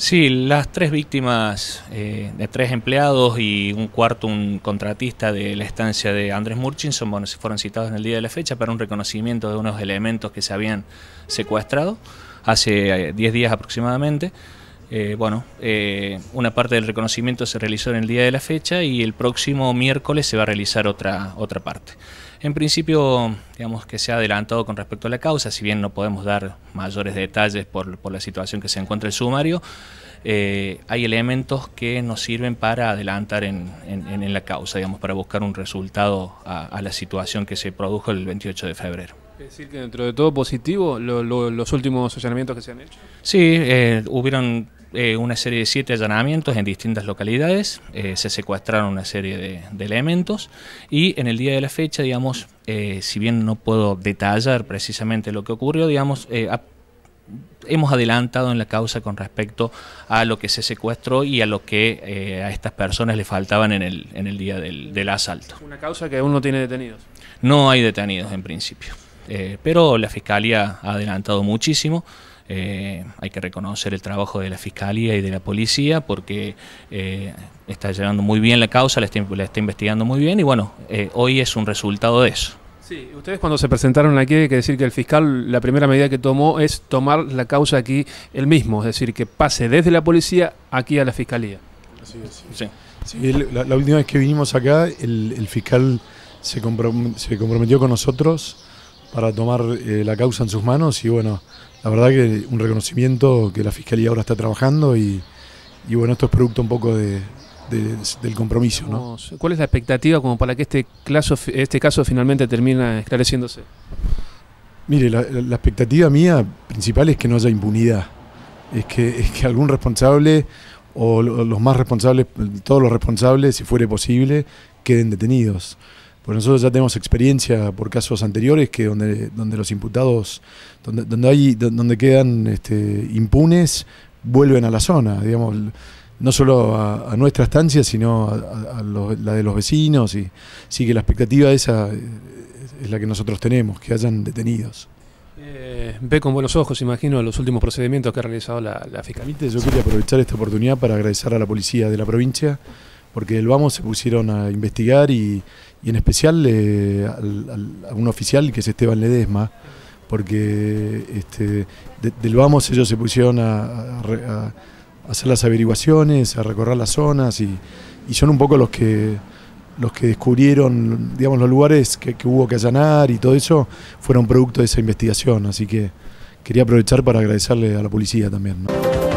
Sí, las tres víctimas eh, de tres empleados y un cuarto, un contratista de la estancia de Andrés Murchinson, bueno, se fueron citados en el día de la fecha para un reconocimiento de unos elementos que se habían secuestrado hace 10 eh, días aproximadamente. Eh, bueno, eh, una parte del reconocimiento se realizó en el día de la fecha y el próximo miércoles se va a realizar otra, otra parte. En principio, digamos que se ha adelantado con respecto a la causa, si bien no podemos dar mayores detalles por, la situación que se encuentra el sumario, eh, hay elementos que nos sirven para adelantar en, la causa, digamos, para buscar un resultado a, la situación que se produjo el 28 de febrero. Es decir, que dentro de todo positivo los últimos allanamientos que se han hecho. Sí, hubieron eh, una serie de siete allanamientos en distintas localidades, eh, se secuestraron una serie de, elementos y en el día de la fecha, digamos, eh, si bien no puedo detallar precisamente lo que ocurrió, digamos, hemos adelantado en la causa con respecto a lo que se secuestró y a lo que a estas personas le faltaban en el, día del, asalto. Una causa que aún no tiene detenidos. No hay detenidos en principio. pero la Fiscalía ha adelantado muchísimo. Eh, hay que reconocer el trabajo de la Fiscalía y de la Policía porque eh, está llevando muy bien la causa, la está, investigando muy bien y bueno, eh, hoy es un resultado de eso. Sí, ustedes cuando se presentaron aquí hay que decir que el fiscal la primera medida que tomó es tomar la causa aquí el mismo, es decir, que pase desde la policía aquí a la fiscalía. Así es, sí. la, última vez que vinimos acá, el, fiscal se comprometió con nosotros para tomar eh, la causa en sus manos y bueno, la verdad que un reconocimiento que la Fiscalía ahora está trabajando y, y bueno, esto es producto un poco de, del compromiso. ¿no? ¿Cuál es la expectativa como para que este, caso, este caso finalmente termine esclareciéndose? Mire, la, expectativa mía principal es que no haya impunidad, es que, es que algún responsable o los más responsables, todos los responsables, si fuere posible, queden detenidos pero pues nosotros ya tenemos experiencia por casos anteriores que donde, donde los imputados, donde, donde, hay, donde quedan este, impunes, vuelven a la zona, digamos, no solo a, nuestra estancia, sino a, la de los vecinos, y sí que la expectativa esa eh, es la que nosotros tenemos, que hayan detenidos. Eh, ve con buenos ojos, imagino, los últimos procedimientos que ha realizado la, la Fiscalía. Yo quería aprovechar esta oportunidad para agradecer a la policía de la provincia, porque el Vamos se pusieron a investigar y y en especial eh, a un oficial que es Esteban Ledesma, porque este, del Vamos ellos se pusieron a, hacer las averiguaciones, a recorrer las zonas y, son un poco los que los que descubrieron, digamos, los lugares que, hubo que allanar y todo eso, fueron producto de esa investigación. Así que quería aprovechar para agradecerle a la policía también.